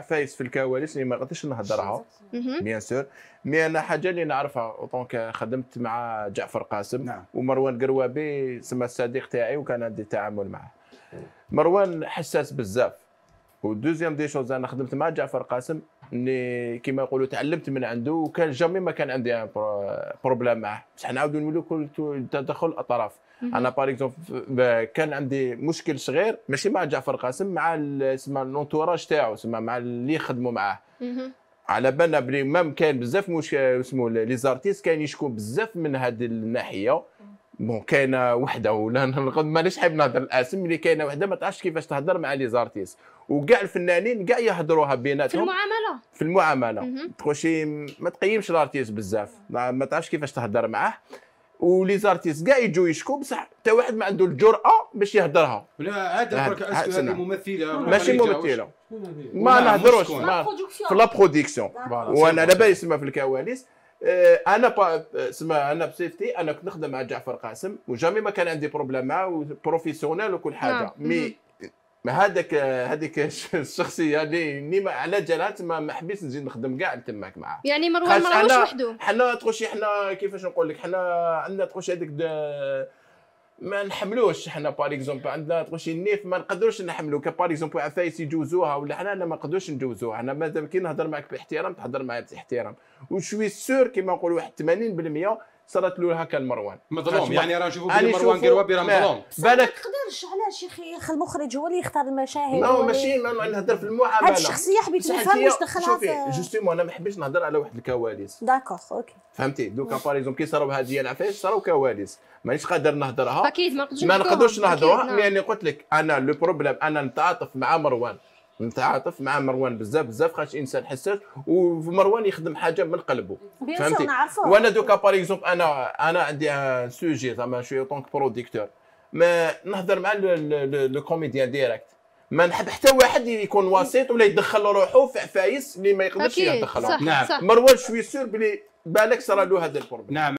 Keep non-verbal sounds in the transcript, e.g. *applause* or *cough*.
فايز في الكواليس اللي ما غاديش نهضرها بيان سور مي انا حاجه اللي نعرفها دونك خدمت مع جعفر قاسم نعم. ومروان قروابي سما الصديق تاعي وكان عندي تعامل معه مروان حساس بزاف ودوزيام دي شوز انا خدمت مع جعفر قاسم اللي كيما يقولوا تعلمت من عنده وكان جامي ما كان عندي بروبليم معه بصح نعاودوا نقولوا كل تدخل الاطراف انا بار اكزومبل كان عندي مشكل صغير ماشي مع جعفر قاسم مع سما لونتوراج تاعو سما مع اللي يخدموا معاه على بالنا بلي مام كاين بزاف مش اسمه لي زارتيست كاين يشكو بزاف من هذه الناحيه بون كاينه وحده ولا *laughs* مانيش حاب نهضر الاسم اللي كاينه وحده ما تعرفش كيفاش تهضر مع لي زارتيست وكاع الفنانين كاع يهضروها بيناتهم في المعامله في المعامله تخشي ما تقيمش الارتيست بزاف ما تعرفش كيفاش تهضر معاه ولي زارتيس كاع يجوا يشكوا بصح حتى واحد ما عنده الجرأه باش يهضرها لا عاد برك هذه ممثله ماشي ممثله ما نهضروش في لا بروديكسيون وانا على بالي سما في الكواليس آه، انا با سما انا بسيفتي انا كنت نخدم مع جعفر قاسم وجامي ما كان عندي بروبليم معاه بروفيسيونيل وكل حاجه نعم. مي ما هذاك هذيك الشخصيه اللي يعني نيما على جالات ما حبيت نزيد نخدم كاع تماك معاه يعني مروان ما راهوش وحده حنا تخشي حنا كيفاش نقول لك حنا عندنا تخشي هذيك ما نحملوش حنا باغ اكزومبل عندنا تخشي النيف ما نقدروش نحملو كبار اكزومبل عفايس يجوزوها ولا حنا ما نقدروش ندوزوها حنا مادام كي نهضر معك باحترام تهضر معايا باحترام وشوي سور كيما نقولوا واحد 80% صارت له هكا المروان مظلوم يعني راه نشوفوا بلي مروان قروابي راه مظلوم بالك ما تقدرش علاش يا اخي المخرج هو اللي يختار المشاهد نو ماشي نهضر في المعامله هذه الشخصيه حبيت نفهم واش دخلها في جوستومون انا ما حبيتش نهضر على واحد الكواليس داكوغ اوكي فهمتي دوكا باغ كي صاروا هادي العفايس صاروا كواليس مانيش قادر نهضرها اكيد ما نقدرش ما نقدرش نهضرها مي نعم. قلت لك انا لو بروبليم انا نتعاطف مع مروان نتعاطف مع مروان بزاف بزاف خاطر انسان حساس ومروان يخدم حاجه من قلبه فهمتي وانا دوكا باغ اكزومبل انا انا عندي سوجي زعما شويه طونك بروديكتور ما نهضر مع لو كوميديان ديريكت ما نحب حتى واحد يكون وسيط ولا يدخل روحه في عفايس اللي ما يقدرش يدخلهم نعم مروان شوي سور بلي بالك صرا له هذا البروبليم نعم